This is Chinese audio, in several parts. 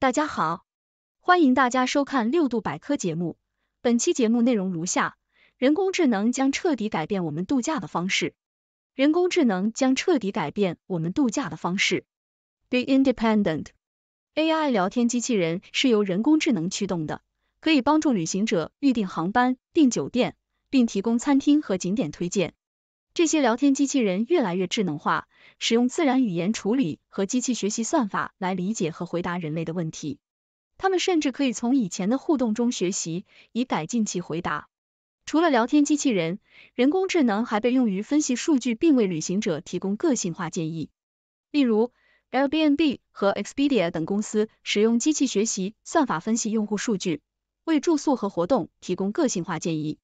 大家好，欢迎大家收看六度百科节目。本期节目内容如下：人工智能将彻底改变我们度假的方式。人工智能将彻底改变我们度假的方式。Be Independent AI 聊天机器人是由人工智能驱动的，可以帮助旅行者预订航班、订酒店，并提供餐厅和景点推荐。这些聊天机器人越来越智能化，使用自然语言处理和机器学习算法来理解和回答人类的问题。它们甚至可以从以前的互动中学习，以改进其回答。除了聊天机器人，人工智能还被用于分析数据并为旅行者提供个性化建议。例如，Airbnb 和 Expedia 等公司使用机器学习算法分析用户数据，为住宿和活动提供个性化建议。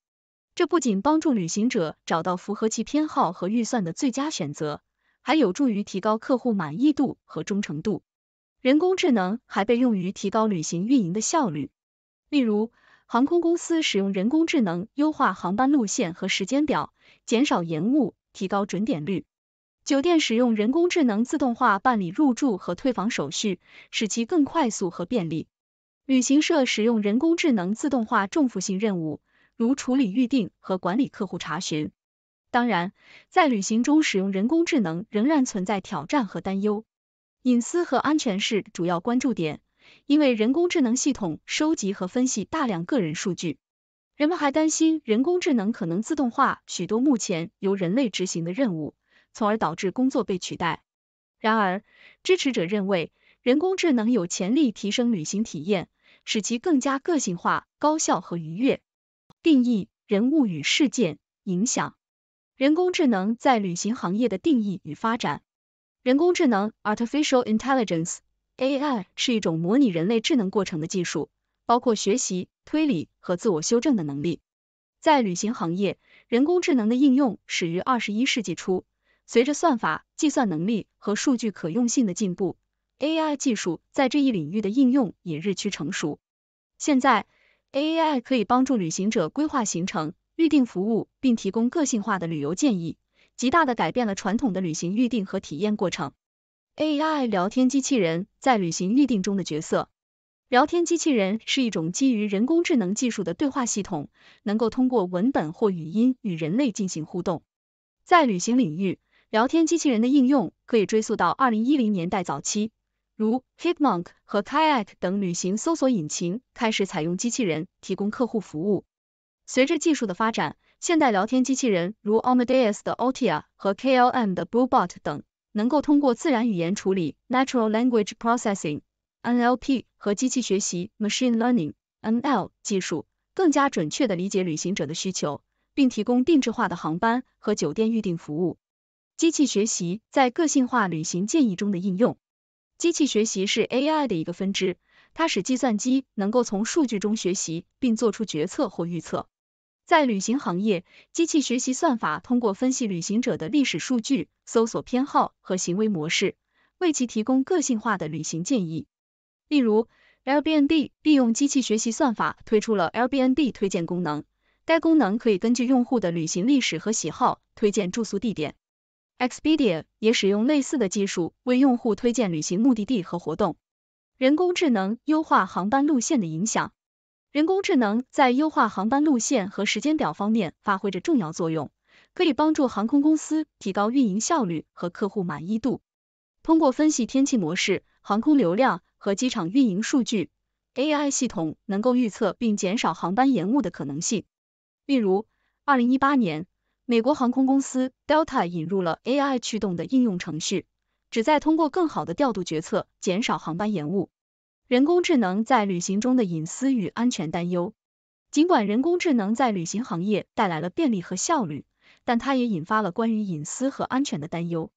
这不仅帮助旅行者找到符合其偏好和预算的最佳选择，还有助于提高客户满意度和忠诚度。人工智能还被用于提高旅行运营的效率，例如，航空公司使用人工智能优化航班路线和时间表，减少延误，提高准点率；酒店使用人工智能自动化办理入住和退房手续，使其更快速和便利；旅行社使用人工智能自动化重复性任务。如处理预订和管理客户查询。当然，在旅行中使用人工智能仍然存在挑战和担忧，隐私和安全是主要关注点，因为人工智能系统收集和分析大量个人数据。人们还担心人工智能可能自动化许多目前由人类执行的任务，从而导致工作被取代。然而，支持者认为人工智能有潜力提升旅行体验，使其更加个性化、高效和愉悦。定义、人物与事件、影响。人工智能在旅行行业的定义与发展。人工智能 （Artificial Intelligence, AI） 是一种模拟人类智能过程的技术，包括学习、推理和自我修正的能力。在旅行行业，人工智能的应用始于二十一世纪初，随着算法、计算能力和数据可用性的进步，AI 技术在这一领域的应用也日趋成熟。现在，AI 可以帮助旅行者规划行程、预订服务，并提供个性化的旅游建议，极大的改变了传统的旅行预订和体验过程。AI 聊天机器人在旅行预订中的角色，聊天机器人是一种基于人工智能技术的对话系统，能够通过文本或语音与人类进行互动。在旅行领域，聊天机器人的应用可以追溯到二零一零年代早期。如 h i p m o n k 和 Kayak 等旅行搜索引擎开始采用机器人提供客户服务。随着技术的发展，现代聊天机器人如 Amadeus 的 Alia 和 KLM 的 Bluebot 等，能够通过自然语言处理 （Natural Language Processing, NLP） 和机器学习 （Machine Learning, ML） 技术，更加准确地理解旅行者的需求，并提供定制化的航班和酒店预订服务。机器学习在个性化旅行建议中的应用。机器学习是 AI 的一个分支，它使计算机能够从数据中学习并做出决策或预测。在旅行行业，机器学习算法通过分析旅行者的历史数据、搜索偏好和行为模式，为其提供个性化的旅行建议。例如，Airbnb 利用机器学习算法推出了 Airbnb 推荐功能，该功能可以根据用户的旅行历史和喜好推荐住宿地点。Expedia 也使用类似的技术为用户推荐旅行目的地和活动。人工智能优化航班路线的影响。人工智能在优化航班路线和时间表方面发挥着重要作用，可以帮助航空公司提高运营效率和客户满意度。通过分析天气模式、航空流量和机场运营数据，AI 系统能够预测并减少航班延误的可能性。例如，二零一八年。美国航空公司 Delta 引入了 AI 驱动的应用程序，旨在通过更好的调度决策减少航班延误。人工智能在旅行中的隐私与安全担忧。尽管人工智能在旅行行业带来了便利和效率，但它也引发了关于隐私和安全的担忧。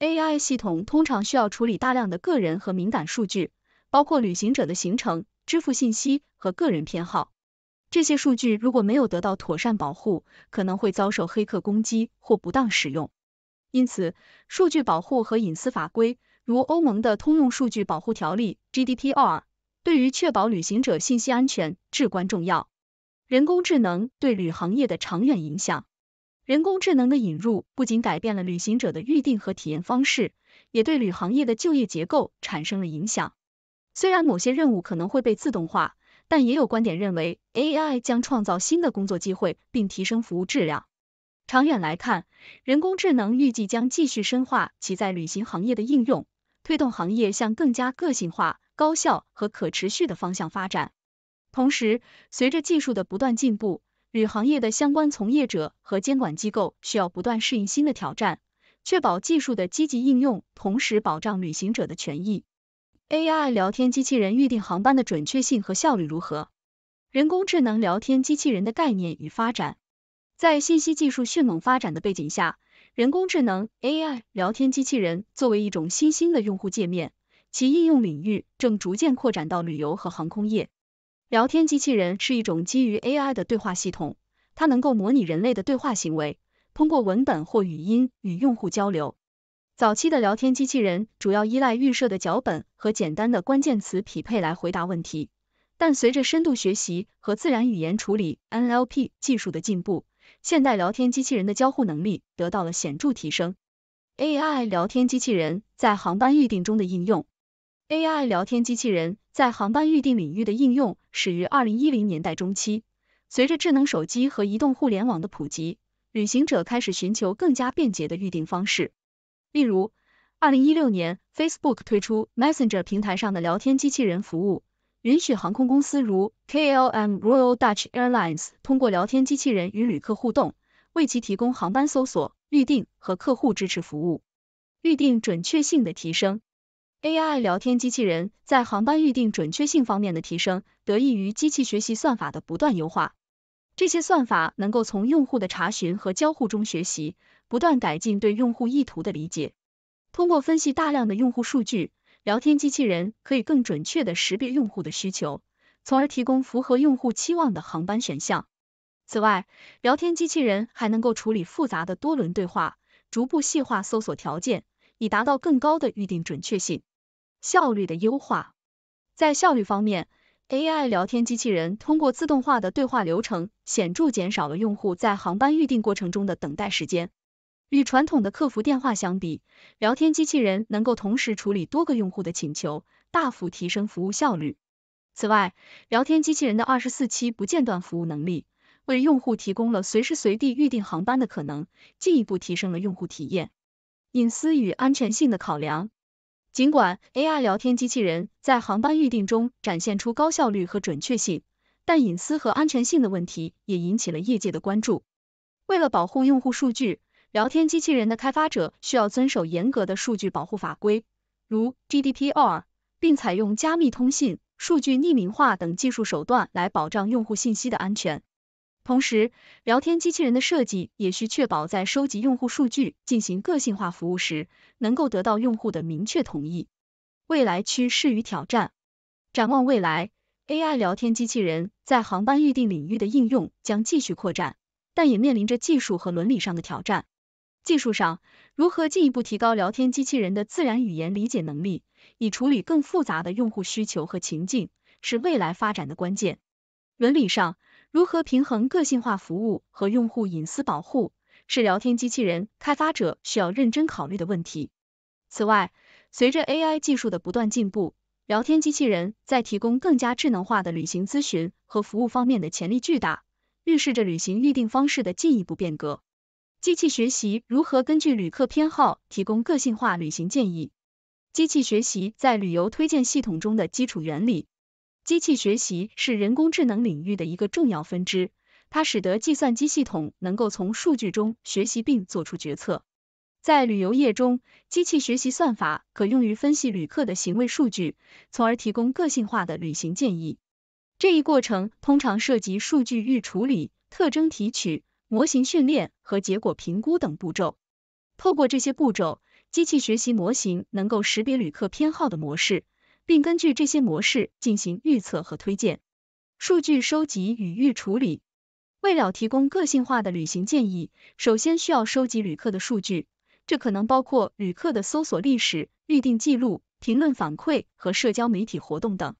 AI 系统通常需要处理大量的个人和敏感数据，包括旅行者的行程、支付信息和个人偏好。这些数据如果没有得到妥善保护，可能会遭受黑客攻击或不当使用。因此，数据保护和隐私法规，如欧盟的通用数据保护条例 （GDPR），对于确保旅行者信息安全至关重要。人工智能对旅行业的长远影响，人工智能的引入不仅改变了旅行者的预订和体验方式，也对旅行业的就业结构产生了影响。虽然某些任务可能会被自动化。但也有观点认为，AI 将创造新的工作机会，并提升服务质量。长远来看，人工智能预计将继续深化其在旅行行业的应用，推动行业向更加个性化、高效和可持续的方向发展。同时，随着技术的不断进步，旅行业的相关从业者和监管机构需要不断适应新的挑战，确保技术的积极应用，同时保障旅行者的权益。AI 聊天机器人预订航班的准确性和效率如何？人工智能聊天机器人的概念与发展，在信息技术迅猛发展的背景下，人工智能 AI 聊天机器人作为一种新兴的用户界面，其应用领域正逐渐扩展到旅游和航空业。聊天机器人是一种基于 AI 的对话系统，它能够模拟人类的对话行为，通过文本或语音与用户交流。早期的聊天机器人主要依赖预设的脚本和简单的关键词匹配来回答问题，但随着深度学习和自然语言处理 （NLP） 技术的进步，现代聊天机器人的交互能力得到了显著提升。AI 聊天机器人在航班预订中的应用，AI 聊天机器人在航班预订领域的应用始于二零一零年代中期，随着智能手机和移动互联网的普及，旅行者开始寻求更加便捷的预订方式。例如，二零一六年，Facebook 推出 Messenger 平台上的聊天机器人服务，允许航空公司如 KLM Royal Dutch Airlines 通过聊天机器人与旅客互动，为其提供航班搜索、预订和客户支持服务。预订准确性的提升，AI 聊天机器人在航班预订准确性方面的提升，得益于机器学习算法的不断优化。这些算法能够从用户的查询和交互中学习。不断改进对用户意图的理解，通过分析大量的用户数据，聊天机器人可以更准确的识别用户的需求，从而提供符合用户期望的航班选项。此外，聊天机器人还能够处理复杂的多轮对话，逐步细化搜索条件，以达到更高的预定准确性。效率的优化，在效率方面，AI 聊天机器人通过自动化的对话流程，显著减少了用户在航班预定过程中的等待时间。与传统的客服电话相比，聊天机器人能够同时处理多个用户的请求，大幅提升服务效率。此外，聊天机器人的二十四期不间断服务能力，为用户提供了随时随地预订航班的可能，进一步提升了用户体验。隐私与安全性的考量，尽管 AI 聊天机器人在航班预订中展现出高效率和准确性，但隐私和安全性的问题也引起了业界的关注。为了保护用户数据，聊天机器人的开发者需要遵守严格的数据保护法规，如 GDPR，并采用加密通信、数据匿名化等技术手段来保障用户信息的安全。同时，聊天机器人的设计也需确保在收集用户数据、进行个性化服务时，能够得到用户的明确同意。未来趋势与挑战：展望未来，AI 聊天机器人在航班预订领域的应用将继续扩展，但也面临着技术和伦理上的挑战。技术上，如何进一步提高聊天机器人的自然语言理解能力，以处理更复杂的用户需求和情境，是未来发展的关键。伦理上，如何平衡个性化服务和用户隐私保护，是聊天机器人开发者需要认真考虑的问题。此外，随着 AI 技术的不断进步，聊天机器人在提供更加智能化的旅行咨询和服务方面的潜力巨大，预示着旅行预订方式的进一步变革。机器学习如何根据旅客偏好提供个性化旅行建议？机器学习在旅游推荐系统中的基础原理。机器学习是人工智能领域的一个重要分支，它使得计算机系统能够从数据中学习并做出决策。在旅游业中，机器学习算法可用于分析旅客的行为数据，从而提供个性化的旅行建议。这一过程通常涉及数据预处理、特征提取。模型训练和结果评估等步骤。透过这些步骤，机器学习模型能够识别旅客偏好的模式，并根据这些模式进行预测和推荐。数据收集与预处理。为了提供个性化的旅行建议，首先需要收集旅客的数据，这可能包括旅客的搜索历史、预订记录、评论反馈和社交媒体活动等。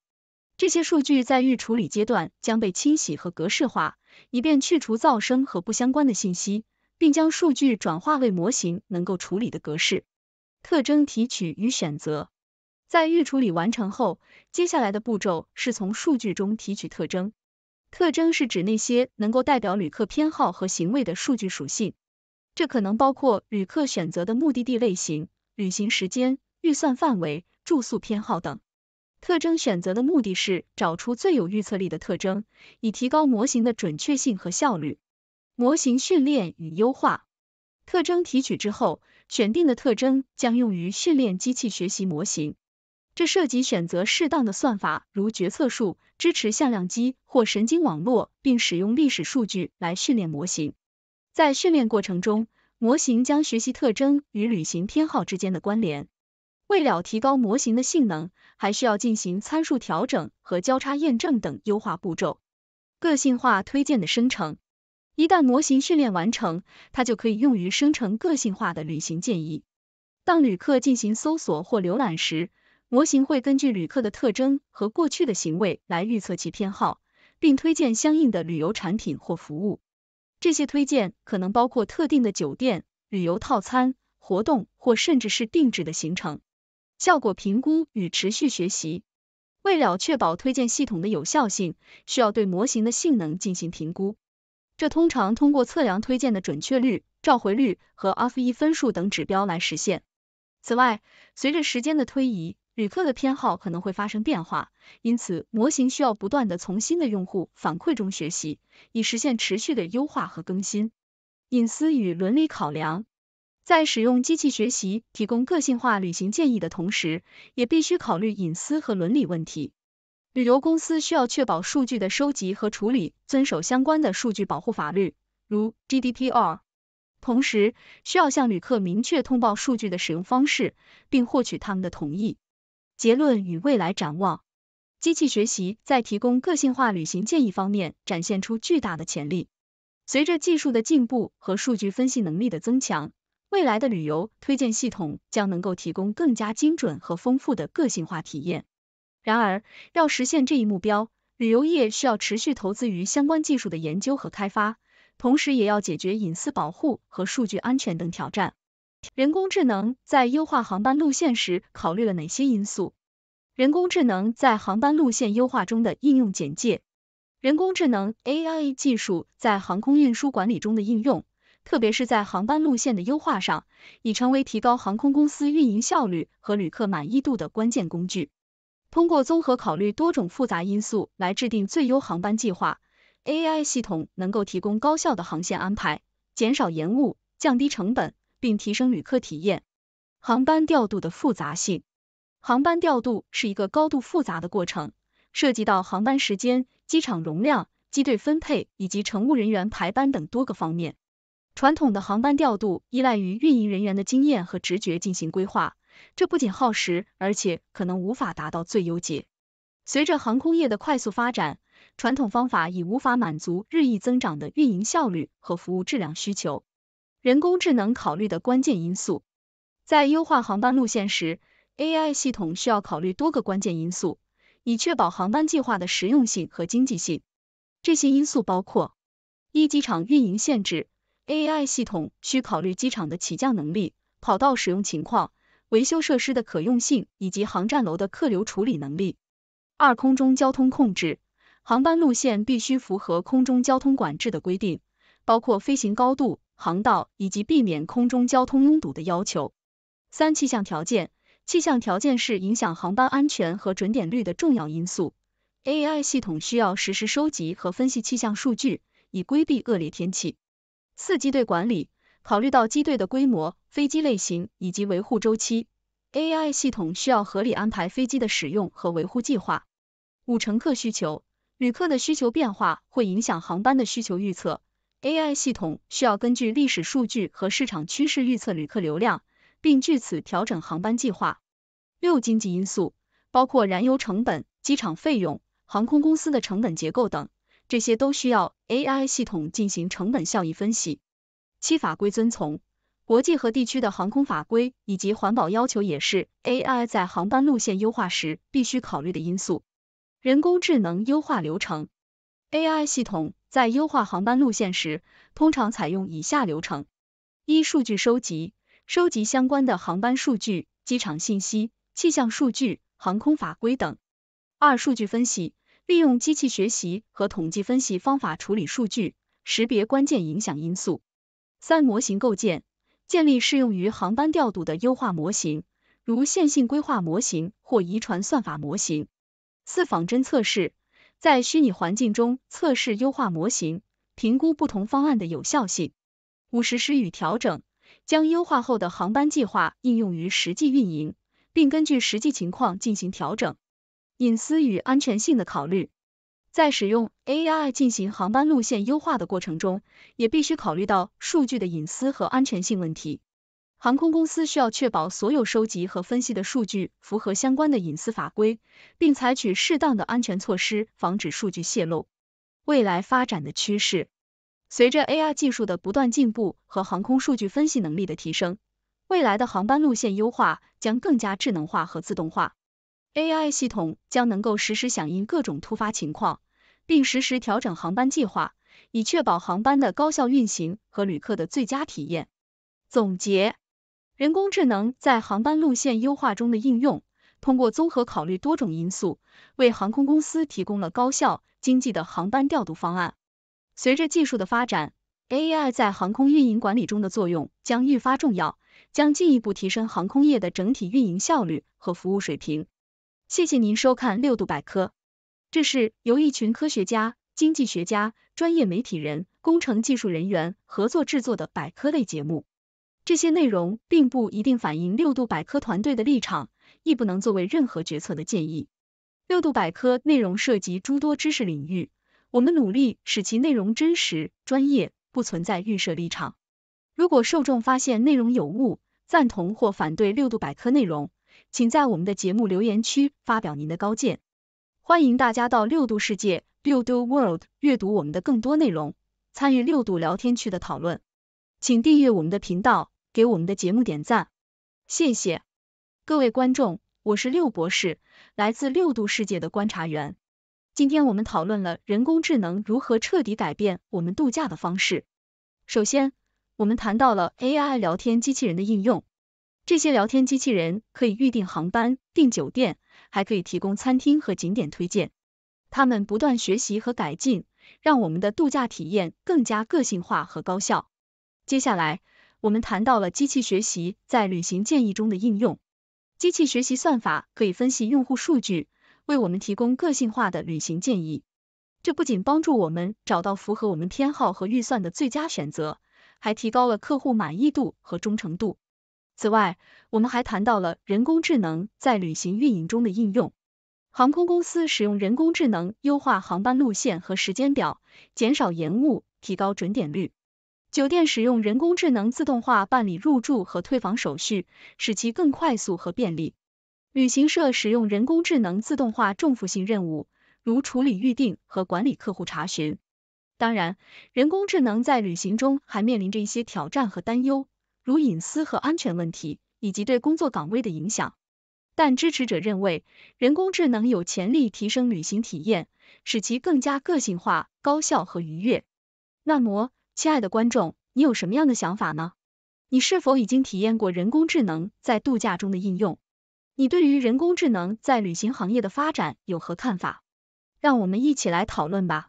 这些数据在预处理阶段将被清洗和格式化。以便去除噪声和不相关的信息，并将数据转化为模型能够处理的格式。特征提取与选择，在预处理完成后，接下来的步骤是从数据中提取特征。特征是指那些能够代表旅客偏好和行为的数据属性，这可能包括旅客选择的目的地类型、旅行时间、预算范围、住宿偏好等。特征选择的目的是找出最有预测力的特征，以提高模型的准确性和效率。模型训练与优化。特征提取之后，选定的特征将用于训练机器学习模型。这涉及选择适当的算法，如决策树、支持向量机或神经网络，并使用历史数据来训练模型。在训练过程中，模型将学习特征与旅行偏好之间的关联。为了提高模型的性能，还需要进行参数调整和交叉验证等优化步骤。个性化推荐的生成，一旦模型训练完成，它就可以用于生成个性化的旅行建议。当旅客进行搜索或浏览时，模型会根据旅客的特征和过去的行为来预测其偏好，并推荐相应的旅游产品或服务。这些推荐可能包括特定的酒店、旅游套餐、活动或甚至是定制的行程。效果评估与持续学习。为了确保推荐系统的有效性，需要对模型的性能进行评估。这通常通过测量推荐的准确率、召回率和 F1 分数等指标来实现。此外，随着时间的推移，旅客的偏好可能会发生变化，因此模型需要不断的从新的用户反馈中学习，以实现持续的优化和更新。隐私与伦理考量。在使用机器学习提供个性化旅行建议的同时，也必须考虑隐私和伦理问题。旅游公司需要确保数据的收集和处理遵守相关的数据保护法律，如 GDPR，同时需要向旅客明确通报数据的使用方式，并获取他们的同意。结论与未来展望：机器学习在提供个性化旅行建议方面展现出巨大的潜力。随着技术的进步和数据分析能力的增强，未来的旅游推荐系统将能够提供更加精准和丰富的个性化体验。然而，要实现这一目标，旅游业需要持续投资于相关技术的研究和开发，同时也要解决隐私保护和数据安全等挑战。人工智能在优化航班路线时考虑了哪些因素？人工智能在航班路线优化中的应用简介。人工智能 AI 技术在航空运输管理中的应用。特别是在航班路线的优化上，已成为提高航空公司运营效率和旅客满意度的关键工具。通过综合考虑多种复杂因素来制定最优航班计划，AI 系统能够提供高效的航线安排，减少延误，降低成本，并提升旅客体验。航班调度的复杂性，航班调度是一个高度复杂的过程，涉及到航班时间、机场容量、机队分配以及乘务人员排班等多个方面。传统的航班调度依赖于运营人员的经验和直觉进行规划，这不仅耗时，而且可能无法达到最优解。随着航空业的快速发展，传统方法已无法满足日益增长的运营效率和服务质量需求。人工智能考虑的关键因素，在优化航班路线时，AI 系统需要考虑多个关键因素，以确保航班计划的实用性和经济性。这些因素包括一机场运营限制。AI 系统需考虑机场的起降能力、跑道使用情况、维修设施的可用性以及航站楼的客流处理能力。二、空中交通控制，航班路线必须符合空中交通管制的规定，包括飞行高度、航道以及避免空中交通拥堵的要求。三、气象条件，气象条件是影响航班安全和准点率的重要因素。AI 系统需要实时收集和分析气象数据，以规避恶劣天气。四机队管理，考虑到机队的规模、飞机类型以及维护周期，AI 系统需要合理安排飞机的使用和维护计划。五乘客需求，旅客的需求变化会影响航班的需求预测，AI 系统需要根据历史数据和市场趋势预测旅客流量，并据此调整航班计划。六经济因素，包括燃油成本、机场费用、航空公司的成本结构等。这些都需要 AI 系统进行成本效益分析。七、法规遵从，国际和地区的航空法规以及环保要求也是 AI 在航班路线优化时必须考虑的因素。人工智能优化流程，AI 系统在优化航班路线时，通常采用以下流程：一、数据收集，收集相关的航班数据、机场信息、气象数据、航空法规等；二、数据分析。利用机器学习和统计分析方法处理数据，识别关键影响因素。三、模型构建，建立适用于航班调度的优化模型，如线性规划模型或遗传算法模型。四、仿真测试，在虚拟环境中测试优化模型，评估不同方案的有效性。五、实施与调整，将优化后的航班计划应用于实际运营，并根据实际情况进行调整。隐私与安全性的考虑，在使用 AI 进行航班路线优化的过程中，也必须考虑到数据的隐私和安全性问题。航空公司需要确保所有收集和分析的数据符合相关的隐私法规，并采取适当的安全措施，防止数据泄露。未来发展的趋势，随着 AI 技术的不断进步和航空数据分析能力的提升，未来的航班路线优化将更加智能化和自动化。AI 系统将能够实时响应各种突发情况，并实时调整航班计划，以确保航班的高效运行和旅客的最佳体验。总结：人工智能在航班路线优化中的应用，通过综合考虑多种因素，为航空公司提供了高效、经济的航班调度方案。随着技术的发展，AI 在航空运营管理中的作用将愈发重要，将进一步提升航空业的整体运营效率和服务水平。谢谢您收看六度百科，这是由一群科学家、经济学家、专业媒体人、工程技术人员合作制作的百科类节目。这些内容并不一定反映六度百科团队的立场，亦不能作为任何决策的建议。六度百科内容涉及诸多知识领域，我们努力使其内容真实、专业，不存在预设立场。如果受众发现内容有误，赞同或反对六度百科内容。请在我们的节目留言区发表您的高见。欢迎大家到六度世界（六度 World） 阅读我们的更多内容，参与六度聊天区的讨论。请订阅我们的频道，给我们的节目点赞。谢谢各位观众，我是六博士，来自六度世界的观察员。今天我们讨论了人工智能如何彻底改变我们度假的方式。首先，我们谈到了 AI 聊天机器人的应用。这些聊天机器人可以预订航班、订酒店，还可以提供餐厅和景点推荐。它们不断学习和改进，让我们的度假体验更加个性化和高效。接下来，我们谈到了机器学习在旅行建议中的应用。机器学习算法可以分析用户数据，为我们提供个性化的旅行建议。这不仅帮助我们找到符合我们偏好和预算的最佳选择，还提高了客户满意度和忠诚度。此外，我们还谈到了人工智能在旅行运营中的应用。航空公司使用人工智能优化航班路线和时间表，减少延误，提高准点率。酒店使用人工智能自动化办理入住和退房手续，使其更快速和便利。旅行社使用人工智能自动化重复性任务，如处理预订和管理客户查询。当然，人工智能在旅行中还面临着一些挑战和担忧。如隐私和安全问题，以及对工作岗位的影响。但支持者认为，人工智能有潜力提升旅行体验，使其更加个性化、高效和愉悦。那么，亲爱的观众，你有什么样的想法呢？你是否已经体验过人工智能在度假中的应用？你对于人工智能在旅行行业的发展有何看法？让我们一起来讨论吧。